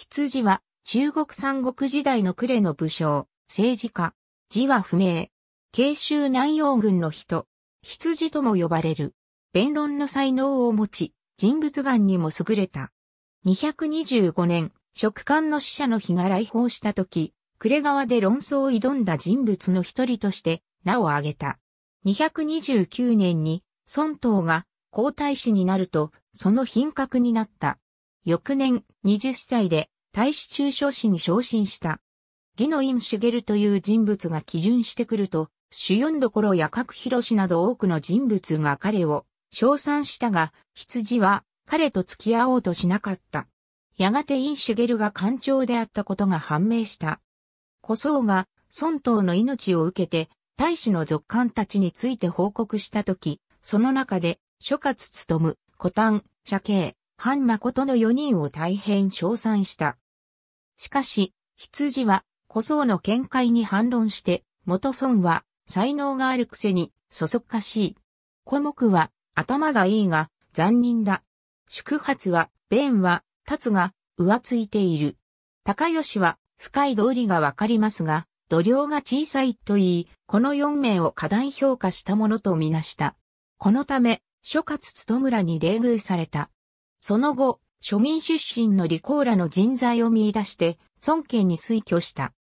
羊は中国三国時代の呉の武将、政治家。字は不明。慶州南洋軍の人。羊とも呼ばれる。弁論の才能を持ち、人物眼にも優れた。225年、食官の使者の日が来訪した時、呉川で論争を挑んだ人物の一人として名を挙げた。229年に孫東が皇太子になると、その品格になった。翌年20歳で大使中将士に昇進した。義の院茂という人物が基準してくると、主四どころや各広氏など多くの人物が彼を称賛したが、羊は彼と付き合おうとしなかった。やがて院茂が官庁であったことが判明した。小僧が孫東の命を受けて、大使の族官たちについて報告したとき、その中で、諸葛務、古丹、社経、反誠の4人を大変称賛した。しかし、羊は、古僧の見解に反論して、元孫は、才能があるくせに、そそっかしい。古木は、頭がいいが、残忍だ。宿発は、弁は、立つが、浮ついている。高吉は、深い道理がわかりますが、度量が小さいと言い、この四名を過大評価したものとみなした。このため、諸葛務村に礼遇された。その後、庶民出身のリコーラの人材を見出して、孫権に推挙した。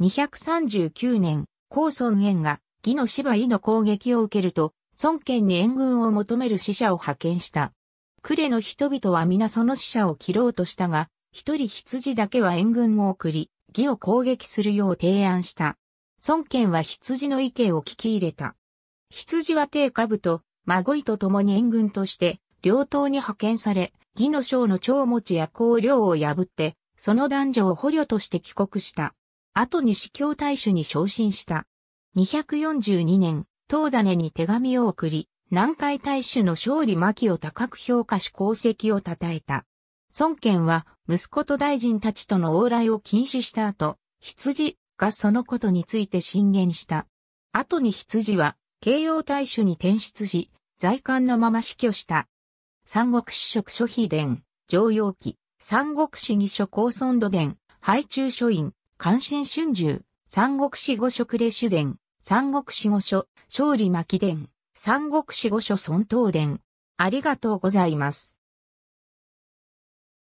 239年、高孫園が義の芝居の攻撃を受けると、孫権に援軍を求める死者を派遣した。呉の人々は皆その死者を切ろうとしたが、一人羊だけは援軍を送り、義を攻撃するよう提案した。孫権は羊の意見を聞き入れた。羊は帝下部と孫いと共に援軍として、両党に派遣され、義の将の長持や公領を破って、その男女を捕虜として帰国した。後に司教大衆に昇進した。242年、東種に手紙を送り、南海大衆の勝利巻を高く評価し功績を称えた。孫権は息子と大臣たちとの往来を禁止した後、羊がそのことについて進言した。後に羊は慶応大衆に転出し、在官のまま死去した。三国志職書秘伝、常用記、三国志義書高尊度伝、廃中書院、関心春秋、三国志五書列主伝、三国志五書、勝利巻伝、三国志五書尊等伝。ありがとうございます。